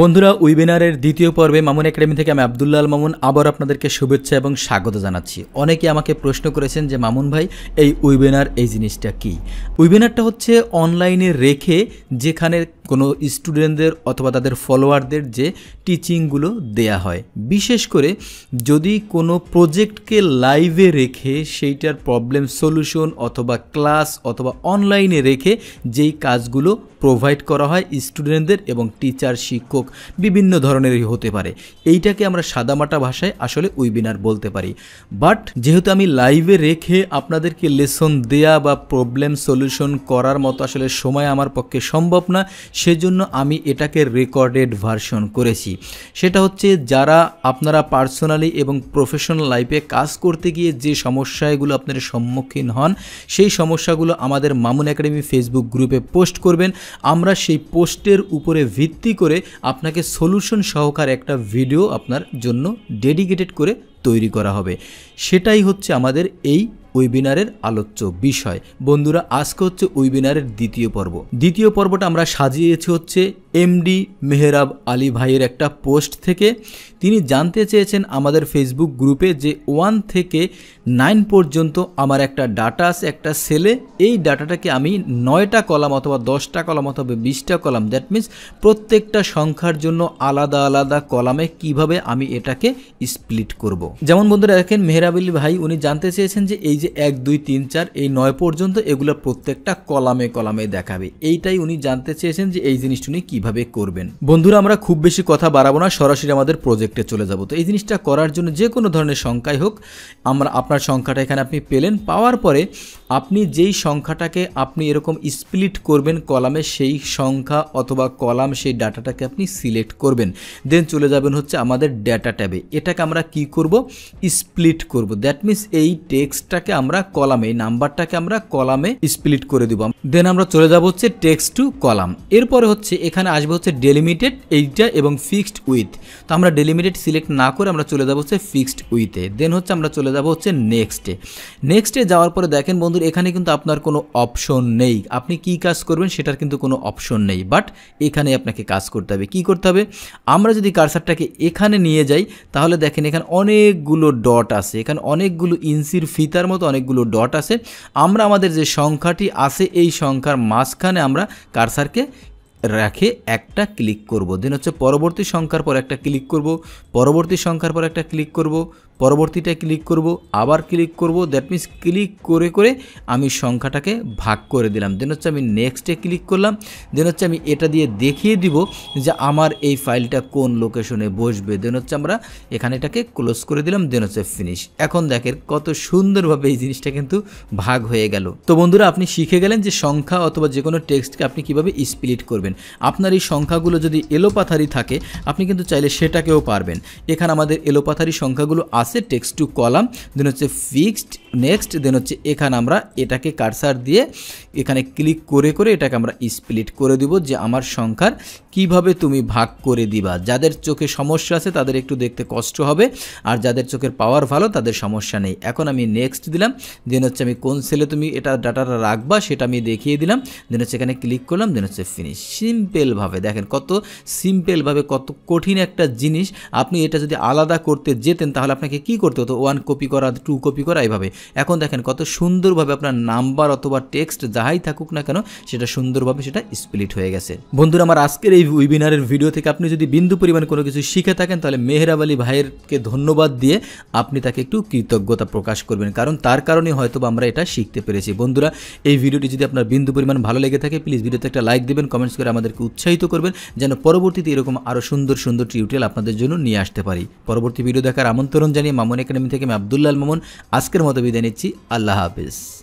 বন্ধুরা উইবেনারের দ্বিতীয় পর্বে মামুন একাডেমি থেকে আমি আবদুল্লাহ আল মামুন আবার আপনাদেরকে শুভেচ্ছা এবং স্বাগত জানাচ্ছি অনেকে আমাকে প্রশ্ন করেছেন যে মামুন ভাই এই উইবেনার এই জিনিসটা কি উইবেনারটা হচ্ছে অনলাইনে রেখে যেখানে কোনো স্টুডেন্টদের অথবা তাদের ফলোয়ারদের যে টিচিংগুলো দেয়া হয় বিশেষ করে যদি কোনো প্রজেক্টকে লাইভে রেখে সেইটার প্রবলেম সলিউশন অথবা ক্লাস অথবা অনলাইনে রেখে যেই কাজগুলো প্রোভাইড করা হয় স্টুডেন্টদের এবং টিচার শিক্ষক বিভিন্ন ধরনেরই হতে পারে এইটাকে আমরা সাদামাটা ভাষায় আসলে উইবিনার বলতে পারি বাট যেহেতু আমি লাইভে রেখে আপনাদেরকে লেসন দেয়া বা প্রবলেম সলিউশন করার মতো আসলে সময় আমার পক্ষে সম্ভব না সেজন্য আমি এটাকে রেকর্ডেড ভার্সন করেছি সেটা হচ্ছে যারা আপনারা পার্সোনালি এবং প্রফেশনাল লাইফে কাজ করতে গিয়ে যে সমস্যাগুলো আপনারা সম্মুখীন হন সেই সমস্যাগুলো আমাদের মামুন একাডেমি ফেসবুক গ্রুপে পোস্ট করবেন আমরা সেই পোস্টের উপরে ভিত্তি করে আপনাকে সলিউশন সহকারে একটা ভিডিও আপনার জন্য ডেডিকেটেড করে তৈরি করা হবে সেটাই হচ্ছে আমাদের এই ওয়েবিনারের আলোচ্য বিষয় বন্ধুরা আজকে হচ্ছে ওয়েবিনারের দ্বিতীয় পর্ব দ্বিতীয় পর্বটা আমরা সাজিয়েছি হচ্ছে এমডি মেহরাব আলী ভাইয়ের একটা পোস্ট থেকে তিনি জানতে চেয়েছেন আমাদের ফেসবুক গ্রুপে যে ওয়ান থেকে নাইন পর্যন্ত আমার একটা ডাটা আছে একটা সেলে এই ডাটাটাকে আমি নয়টা কলাম অথবা দশটা কলাম অথবা বিশটা কলাম দ্যাট মিন্স প্রত্যেকটা সংখ্যার জন্য আলাদা আলাদা কলামে কিভাবে আমি এটাকে স্প্লিট করব। যেমন বন্ধুরা দেখেন মেহরাবিল ভাই উনি জানতে চেয়েছেন যে এই যে এক দুই তিন চার এই নয় পর্যন্ত এগুলো প্রত্যেকটা কলামে কলামে দেখাবে এইটাই উনি জানতে চেয়েছেন যে এই জিনিসটা উনি কীভাবে করবেন বন্ধুরা আমরা খুব বেশি কথা বাড়াবো না সরাসরি আমাদের প্রজেক্টে চলে যাবো তো এই জিনিসটা করার জন্য যে কোনো ধরনের সংখ্যাই হোক আমরা আপনার সংখ্যাটা এখানে আপনি পেলেন পাওয়ার পরে আপনি যেই সংখ্যাটাকে আপনি এরকম স্প্লিট করবেন কলামে সেই সংখ্যা অথবা কলাম সেই ডাটাটাকে আপনি সিলেক্ট করবেন দেন চলে যাবেন হচ্ছে আমাদের ডেটা ট্যাবে এটাকে আমরা কি করব স্প্লিট করব দ্যাট মিনস এই টেক্সটটাকে আমরা কলামে নাম্বারটাকে আমরা কলামে স্প্লিট করে দিব দেন আমরা চলে যাব হচ্ছে টেক্সট টু কলাম এরপরে হচ্ছে এখানে আসবে হচ্ছে ডেলিমিটেড এইটা এবং ফিক্সড উইথ তো আমরা ডেলিমিটেড সিলেক্ট না করে আমরা চলে যাব হচ্ছে ফিক্সড উইথে দেন হচ্ছে আমরা চলে যাব হচ্ছে নেক্সটে নেক্সটে যাওয়ার পরে দেখেন বন্ধুর এখানে কিন্তু আপনার কোনো অপশন নেই আপনি কি কাজ করবেন সেটার কিন্তু কোনো অপশন নেই বাট এখানে আপনাকে কাজ করতে হবে কি করতে হবে আমরা যদি কারসারটাকে এখানে নিয়ে যাই তাহলে দেখেন এখানে অনেকগুলো ডট আছে এখানে অনেকগুলো ইঞ্চির ফিতার মতো অনেকগুলো ডট আছে আমরা আমাদের যে সংখ্যাটি আছে এই এই সংখ্যার মাঝখানে আমরা কারসারকে রাখে একটা ক্লিক করব দেন হচ্ছে পরবর্তী সংখ্যার পর একটা ক্লিক করব পরবর্তী সংখ্যার পর একটা ক্লিক করব পরবর্তীটায় ক্লিক করব আবার ক্লিক করব দ্যাট মিন্স ক্লিক করে করে আমি সংখ্যাটাকে ভাগ করে দিলাম দেন হচ্ছে আমি নেক্সটে ক্লিক করলাম দেন হচ্ছে আমি এটা দিয়ে দেখিয়ে দিব যে আমার এই ফাইলটা কোন লোকেশনে বসবে দেন হচ্ছে আমরা এখানে এটাকে ক্লোজ করে দিলাম দেন হচ্ছে ফিনিশ এখন দেখেন কত সুন্দরভাবে এই জিনিসটা কিন্তু ভাগ হয়ে গেল তো বন্ধুরা আপনি শিখে গেলেন যে সংখ্যা অথবা যে কোনো টেক্সটকে আপনি কিভাবে স্প্লিট করবেন আপনার এই সংখ্যাগুলো যদি এলোপাথারি থাকে আপনি কিন্তু চাইলে সেটাকেও পারবেন এখানে আমাদের এলোপাথারি সংখ্যাগুলো আস পাশে টেক্সট টু কলাম দেন হচ্ছে ফিক্সড নেক্সট দেন হচ্ছে এখানে আমরা এটাকে কারসার দিয়ে এখানে ক্লিক করে করে এটাকে আমরা স্প্লিট করে দিব যে আমার সংখ্যার কিভাবে তুমি ভাগ করে দিবা যাদের চোখে সমস্যা আছে তাদের একটু দেখতে কষ্ট হবে আর যাদের চোখের পাওয়ার ভালো তাদের সমস্যা নেই এখন আমি নেক্সট দিলাম দেন হচ্ছে আমি কোন সেলে তুমি এটা ডাটাটা রাখবা সেটা আমি দেখিয়ে দিলাম দেন হচ্ছে এখানে ক্লিক করলাম দেন হচ্ছে ফিনিশ সিম্পলভাবে দেখেন কত সিম্পলভাবে কত কঠিন একটা জিনিস আপনি এটা যদি আলাদা করতে যেতেন তাহলে আপনাকে আগে কি করতে হতো ওয়ান কপি করা টু কপি করা এভাবে এখন দেখেন কত সুন্দরভাবে আপনার নাম্বার অথবা টেক্সট যাহাই থাকুক না কেন সেটা সুন্দরভাবে সেটা স্প্লিট হয়ে গেছে বন্ধুরা আমার আজকের এই উইবিনারের ভিডিও থেকে আপনি যদি বিন্দু পরিমাণ কোনো কিছু শিখে থাকেন তাহলে মেহরাব আলী ভাইয়েরকে ধন্যবাদ দিয়ে আপনি তাকে একটু কৃতজ্ঞতা প্রকাশ করবেন কারণ তার কারণে হয়তো আমরা এটা শিখতে পেরেছি বন্ধুরা এই ভিডিওটি যদি আপনার বিন্দু পরিমাণ ভালো লেগে থাকে প্লিজ ভিডিওতে একটা লাইক দেবেন কমেন্টস করে আমাদেরকে উৎসাহিত করবেন যেন পরবর্তীতে এরকম আরও সুন্দর সুন্দর টিউটোরিয়াল আপনাদের জন্য নিয়ে আসতে পারি পরবর্তী ভিডিও দেখার আমন্ত্রণ জানিয়ে মামুন একাডেমি থেকে আমি আবদুল্লাহ মামুন আজকের মতো বিদায় নিচ্ছি আল্লাহ হাফিজ